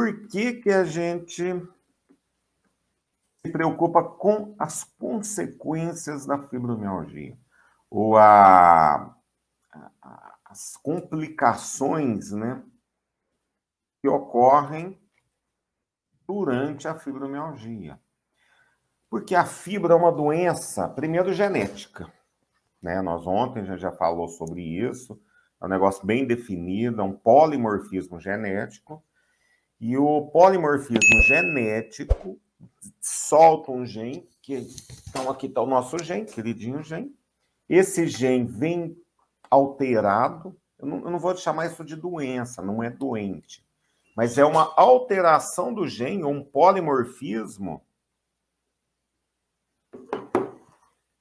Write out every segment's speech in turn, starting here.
Por que, que a gente se preocupa com as consequências da fibromialgia? Ou a, a, as complicações né, que ocorrem durante a fibromialgia. Porque a fibra é uma doença, primeiro, genética. Né? Nós ontem já, já falou sobre isso. É um negócio bem definido, é um polimorfismo genético. E o polimorfismo genético solta um gene, que, então aqui está o nosso gene, queridinho gene. Esse gene vem alterado, eu não, eu não vou chamar isso de doença, não é doente, mas é uma alteração do gene, um polimorfismo,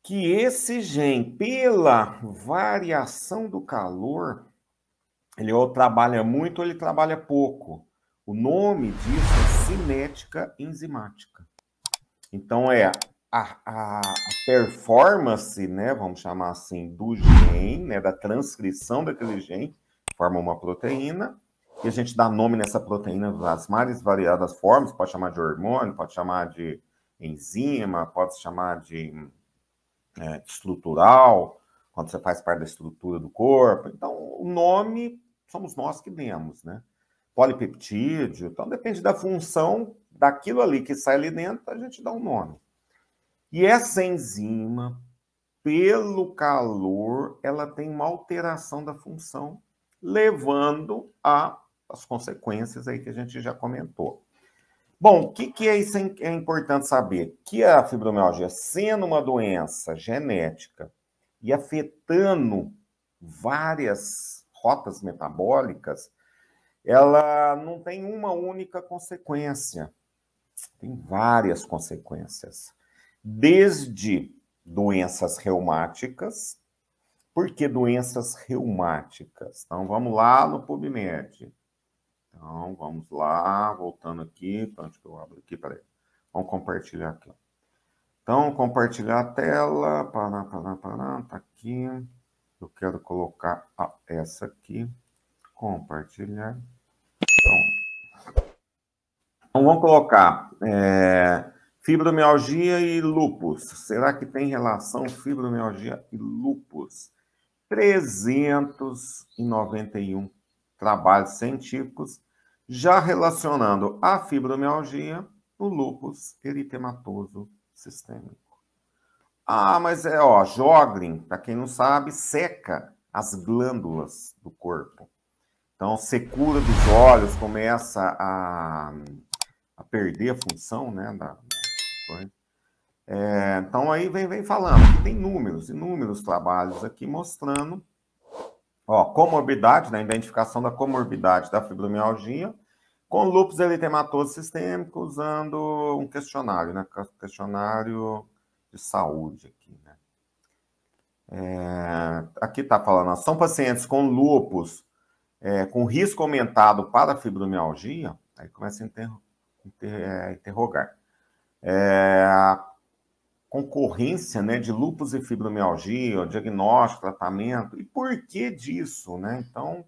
que esse gene, pela variação do calor, ele ou trabalha muito ou ele trabalha pouco. O nome disso é cinética enzimática. Então, é a, a, performance, né, vamos chamar assim, do gene, né, da transcrição daquele gene, forma uma proteína, e a gente dá nome nessa proteína das mais variadas formas, pode chamar de hormônio, pode chamar de enzima, pode chamar de é, estrutural, quando você faz parte da estrutura do corpo. Então, o nome somos nós que demos, né? polipeptídeo. Então, depende da função daquilo ali que sai ali dentro, a gente dá um nome. E essa enzima, pelo calor, ela tem uma alteração da função, levando a as consequências aí que a gente já comentou. Bom, o que, que é isso é importante saber? Que a fibromialgia, sendo uma doença genética e afetando várias rotas metabólicas, ela não tem uma única consequência. Tem várias consequências. Desde doenças reumáticas. Por que doenças reumáticas? Então vamos lá no PubMed. Então vamos lá, voltando aqui, antes que eu abro aqui, peraí. Vamos compartilhar aqui. Então, compartilhar a tela, pará, pará, pará, tá aqui. Eu quero colocar essa aqui, compartilhar. Então, então vamos colocar é, fibromialgia e lupus. Será que tem relação fibromialgia e lupus? 391 trabalhos científicos já relacionando a fibromialgia no lupus eritematoso sistêmico. Ah, mas é, ó, Jogren, para quem não sabe, seca as glândulas do corpo. Então, a secura dos olhos começa a, a perder a função, né? Da, é, então, aí vem, vem falando, tem números, inúmeros trabalhos aqui mostrando ó, comorbidade, né, identificação da comorbidade da fibromialgia, com lúpus eritematoso sistêmico, usando um questionário, né, questionário de saúde aqui, né. É, aqui está falando, ó, são pacientes com lúpus é, com risco aumentado para fibromialgia, aí começa a inter, inter, é, interrogar. É, a concorrência né, de lúpus e fibromialgia, diagnóstico, tratamento, e por que disso? Né? Então,